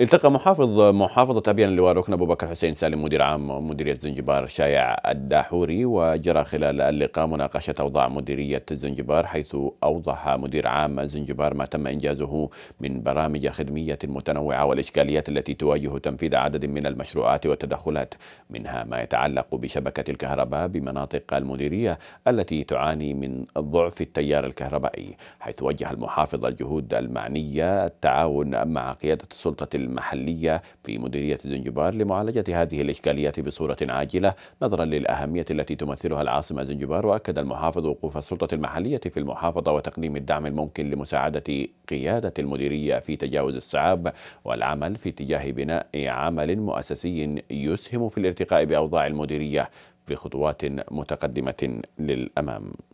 التقى محافظ محافظة أبيان اللواء ركن أبو بكر حسين سالم مدير عام مديرية زنجبار شايع الداحوري وجرى خلال اللقاء مناقشة أوضاع مديرية زنجبار حيث أوضح مدير عام زنجبار ما تم إنجازه من برامج خدمية متنوعة والإشكاليات التي تواجه تنفيذ عدد من المشروعات والتدخلات منها ما يتعلق بشبكة الكهرباء بمناطق المديرية التي تعاني من ضعف التيار الكهربائي حيث وجه المحافظ الجهود المعنية التعاون مع قيادة السلطة المحلية في مديرية زنجبار لمعالجة هذه الإشكاليات بصورة عاجلة نظرا للأهمية التي تمثلها العاصمة زنجبار وأكد المحافظ وقوف السلطة المحلية في المحافظة وتقديم الدعم الممكن لمساعدة قيادة المديرية في تجاوز الصعاب والعمل في اتجاه بناء عمل مؤسسي يسهم في الارتقاء بأوضاع المديرية بخطوات متقدمة للأمام